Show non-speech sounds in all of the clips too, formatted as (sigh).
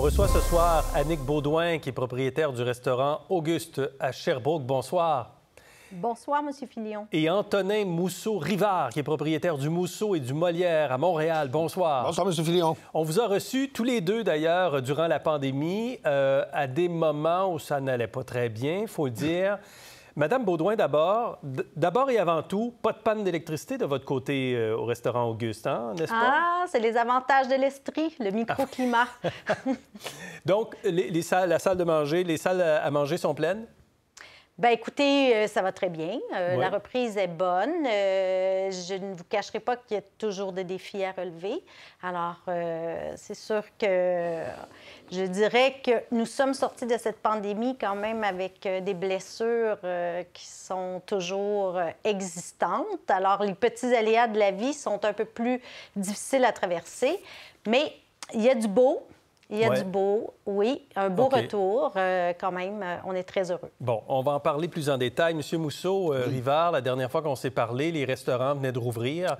On reçoit ce soir Annick Baudouin, qui est propriétaire du restaurant Auguste à Sherbrooke. Bonsoir. Bonsoir, M. Filion. Et Antonin Mousseau-Rivard, qui est propriétaire du Mousseau et du Molière à Montréal. Bonsoir. Bonsoir, M. Filion. On vous a reçu tous les deux, d'ailleurs, durant la pandémie, euh, à des moments où ça n'allait pas très bien, faut le dire. Madame Baudouin, d'abord, d'abord et avant tout, pas de panne d'électricité de votre côté euh, au restaurant Auguste, hein, n'est-ce pas? Ah, c'est les avantages de l'Estrie, le microclimat. Ah. (laughs) Donc, la salle de manger, les salles à manger sont pleines? Ben écoutez, euh, ça va très bien. Euh, la reprise est bonne. Euh, je ne vous cacherai pas qu'il y a toujours des défis à relever. Alors, c'est sûr que je dirais que nous sommes sortis de cette pandémie quand même avec des blessures qui sont toujours existantes. Alors, les petits aléas de la vie sont un peu plus difficiles à traverser, mais il y a du beau. Il y a du beau, oui, un beau retour euh, quand même. Euh, on est très heureux. Bon, on va en parler plus en détail. Monsieur Mousseau, euh, Rivard, la dernière fois qu'on s'est parlé, les restaurants venaient de rouvrir.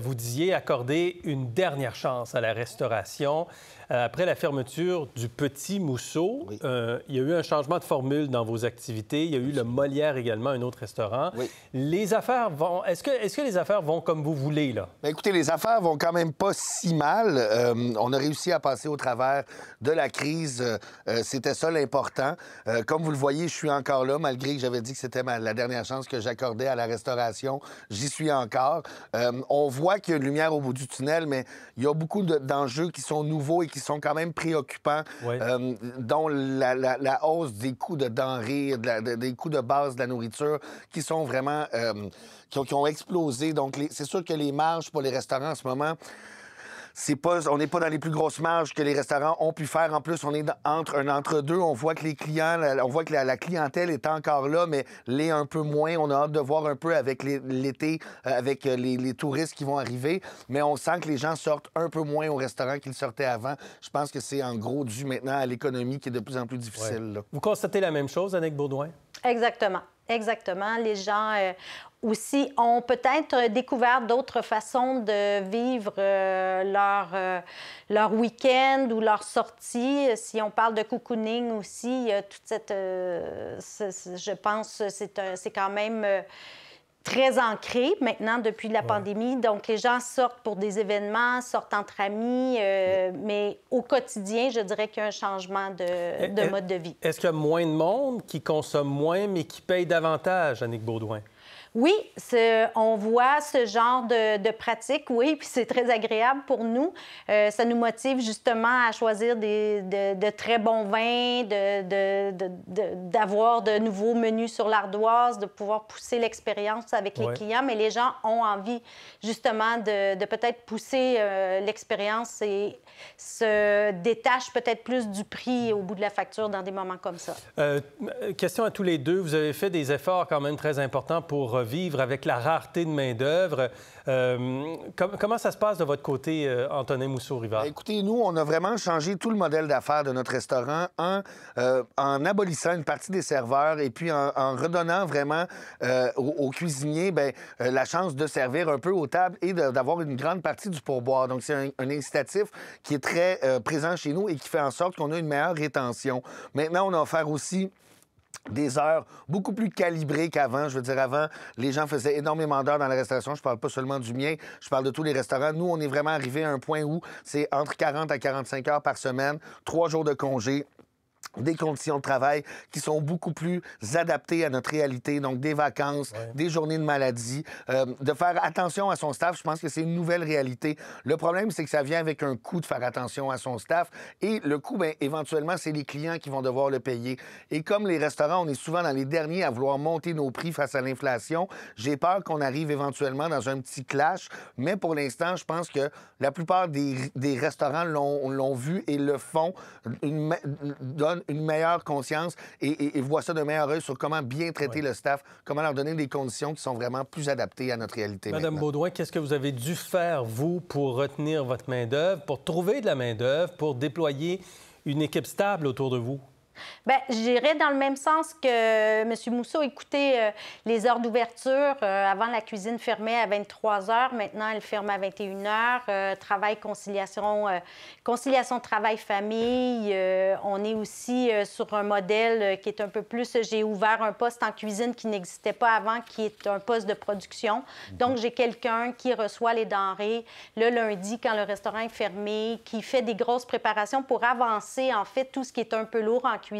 vous disiez accorder une dernière chance à la restauration. après la fermeture du Petit Mousseau, il y a eu un changement de formule dans vos activités. Il y a eu le Molière également, un autre restaurant. Les affaires vont... Est-ce que, est que les affaires vont comme vous voulez, là? Ben, écoutez, les affaires vont quand même pas si mal. on a réussi à passer au travers de la crise. Euh, euh, c'était ça l'important. Euh, comme vous le voyez, je suis encore là, malgré que j'avais dit que c'était la dernière chance que j'accordais à la restauration. J'y suis encore. on voit qu'il y a une lumière au bout du tunnel, mais il y a beaucoup d'enjeux qui sont nouveaux et qui sont quand même préoccupants, dont la, hausse des coûts de denrées, des coûts de base de la nourriture, qui sont vraiment... qui ont explosé. Donc, c'est sûr que les marges pour les restaurants en ce moment, on n'est pas dans les plus grosses marges que les restaurants ont pu faire. En plus, on est entre un entre-deux. On voit que les clients, on voit que la, clientèle est encore là, mais l'est un peu moins. On a hâte de voir un peu avec l'été, euh, avec euh, les, touristes qui vont arriver. Mais on sent que les gens sortent un peu moins au restaurant qu'ils sortaient avant. Je pense que c'est en gros dû maintenant à l'économie qui est de plus en plus difficile. Vous constatez la même chose, Annick Baudouin? Exactement. Exactement. Les gens euh, aussi ont peut-être découvert d'autres façons de vivre euh, leur, euh, leur week-end ou leur sortie. Si on parle de cocooning aussi, il toute cette... je pense c'est c'est quand même très ancré maintenant depuis la pandémie. Donc, les gens sortent pour des événements, sortent entre amis, euh, mais au quotidien, je dirais qu'il y a un changement de, eh, de eh, mode de vie. Est-ce qu'il y a moins de monde qui consomme moins, mais qui paye davantage, Annick Baudouin? Oui, on voit ce genre de, de pratique, oui, puis c'est très agréable pour nous. Euh, ça nous motive justement à choisir de, très bons vins, d'avoir de, nouveaux menus sur l'ardoise, de pouvoir pousser l'expérience avec les clients, mais les gens ont envie justement de, peut-être pousser euh, l'expérience et se détachent peut-être plus du prix au bout de la facture dans des moments comme ça. Euh, question à tous les deux. Vous avez fait des efforts quand même très importants pour vivre avec la rareté de main-d'œuvre. Euh, comment ça se passe de votre côté, euh, Antonin Mousseau-Rivard? Ben, écoutez, nous, on a vraiment changé tout le modèle d'affaires de notre restaurant en, euh, en, abolissant une partie des serveurs et puis en, redonnant vraiment aux, cuisiniers ben, la chance de servir un peu aux tables et d'avoir une grande partie du pourboire. Donc, c'est un, un, incitatif qui est très présent chez nous et qui fait en sorte qu'on a une meilleure rétention. Maintenant, on a offert aussi des heures beaucoup plus calibrées qu'avant. Je veux dire, avant, les gens faisaient énormément d'heures dans la restauration. Je parle pas seulement du mien, je parle de tous les restaurants. Nous, on est vraiment arrivé à un point où c'est entre 40 à 45 heures par semaine, trois jours de congé, des conditions de travail qui sont beaucoup plus adaptées à notre réalité, donc des vacances, des journées de maladie, euh, de faire attention à son staff. Je pense que c'est une nouvelle réalité. Le problème, c'est que ça vient avec un coût de faire attention à son staff et le coût, ben éventuellement, c'est les clients qui vont devoir le payer. Et comme les restaurants, on est souvent dans les derniers à vouloir monter nos prix face à l'inflation, j'ai peur qu'on arrive éventuellement dans un petit clash, mais pour l'instant, je pense que la plupart des, des restaurants l'ont vu et le font, une, une meilleure conscience et, et, ça de meilleur œil sur comment bien traiter le staff, comment leur donner des conditions qui sont vraiment plus adaptées à notre réalité. Madame maintenant. qu'est-ce que vous avez dû faire, vous, pour retenir votre main-d'œuvre, pour trouver de la main-d'œuvre, pour déployer une équipe stable autour de vous? Bien, j'irais dans le même sens que euh, M. Mousseau. Écoutez, euh, les heures d'ouverture, euh, avant, la cuisine fermait à 23 heures. Maintenant, elle ferme à 21 heures. travail, conciliation, conciliation travail-famille. on est aussi sur un modèle qui est un peu plus... J'ai ouvert un poste en cuisine qui n'existait pas avant, qui est un poste de production. Mhm. Donc, j'ai quelqu'un qui reçoit les denrées le lundi quand le restaurant est fermé, qui fait des grosses préparations pour avancer, en fait, tout ce qui est un peu lourd en cuisine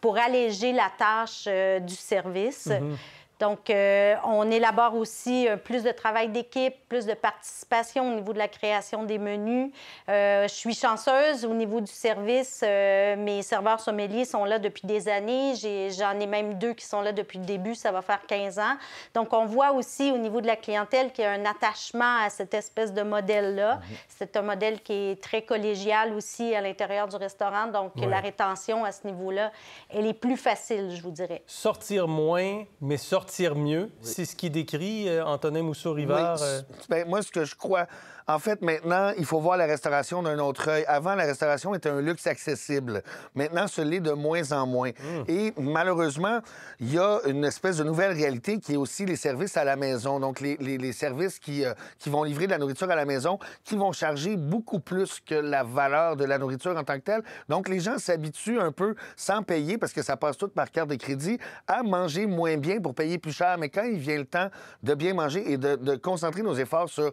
pour alléger la tâche euh, du service. Mm-hmm. Donc, euh, on élabore aussi euh, plus de travail d'équipe, plus de participation au niveau de la création des menus. Euh, je suis chanceuse au niveau du service. mes serveurs sommeliers sont là depuis des années. J'en ai, même deux qui sont là depuis le début. Ça va faire 15 ans. Donc, on voit aussi au niveau de la clientèle qu'il y a un attachement à cette espèce de modèle-là. Mhm. C'est un modèle qui est très collégial aussi à l'intérieur du restaurant. Donc, la rétention à ce niveau-là, elle est plus facile, je vous dirais. Sortir moins, mais sortir tire mieux. C'est ce qui décrit euh, Antonin Mousseau-Rivard. Euh. Ben, moi, ce que je crois, en fait, maintenant, il faut voir la restauration d'un autre œil. Avant, la restauration était un luxe accessible. Maintenant, ce l'est de moins en moins. Hmm. Et malheureusement, il y a une espèce de nouvelle réalité qui est aussi les services à la maison. Donc, les, services qui, euh, qui vont livrer de la nourriture à la maison, qui vont charger beaucoup plus que la valeur de la nourriture en tant que telle. Donc, les gens s'habituent un peu sans payer, parce que ça passe tout par carte de crédit, à manger moins bien pour payer plus cher, mais quand il vient le temps de bien manger et de concentrer nos efforts sur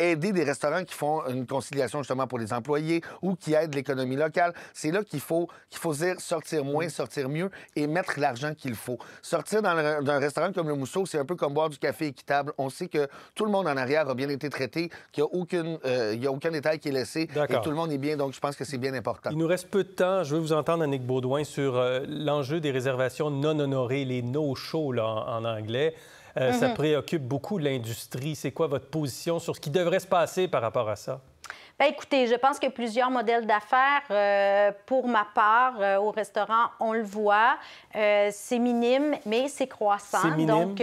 aider des restaurants qui font une conciliation justement pour les employés ou qui aident l'économie locale. C'est là qu'il faut, qu'il faut dire sortir moins, mm. sortir mieux et mettre l'argent qu'il faut. Sortir d'un restaurant comme le Mousseau, c'est un peu comme boire du café équitable. On sait que tout le monde en arrière a bien été traité, qu'il n'y a, euh, a aucun détail qui est laissé et tout le monde est bien. Donc, je pense que c'est bien important. Il nous reste peu de temps. Je veux vous entendre, Annick Baudouin, sur euh, l'enjeu des réservations non honorées, les no-shows en anglais. Euh, ça mhm. préoccupe beaucoup l'industrie. C'est quoi votre position sur ce qui devrait se passer par rapport à ça? Ben, écoutez, je pense que plusieurs modèles d'affaires. Euh, pour ma part, euh, au restaurant, on le voit, euh, c'est minime, mais c'est croissant. Minime. Donc,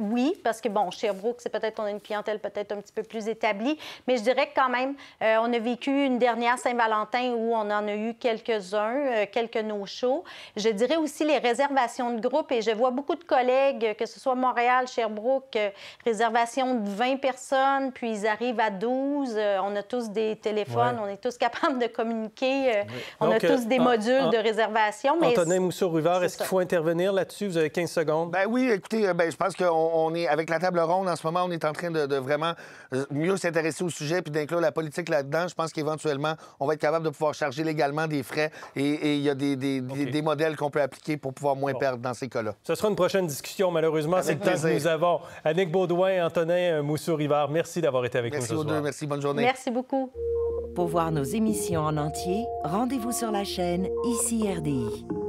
oui, parce que, bon, Sherbrooke, c'est peut-être, qu'on a une clientèle peut-être un petit peu plus établie, mais je dirais que quand même, on a vécu une dernière Saint-Valentin où on en a eu quelques-uns, quelques no-shows. Je dirais aussi les réservations de groupe, et je vois beaucoup de collègues, que ce soit Montréal, Sherbrooke, réservation de 20 personnes, puis ils arrivent à 12. on a tous des téléphones, on est tous capables de communiquer, euh, on a tous des euh, modules de réservation. Antonin Mousseau-Rivard, est-ce qu'il faut intervenir là-dessus? Vous avez 15 secondes. Ben oui, écoutez, euh, ben, je pense qu'on est, avec la table ronde en ce moment, on est en train de, vraiment mieux s'intéresser au sujet puis d'inclure la politique là-dedans. Je pense qu'éventuellement, on va être capable de pouvoir charger légalement des frais et il y a des, modèles qu'on peut appliquer pour pouvoir moins perdre dans ces cas-là. Ce sera une prochaine discussion, malheureusement. C'est le temps que nous avons. Annick Baudouin, Antonin moussour rivard merci d'avoir été avec nous ce Merci Merci. Bonne journée. Merci beaucoup. Pour voir nos émissions en entier, rendez-vous sur la chaîne ICI RDI.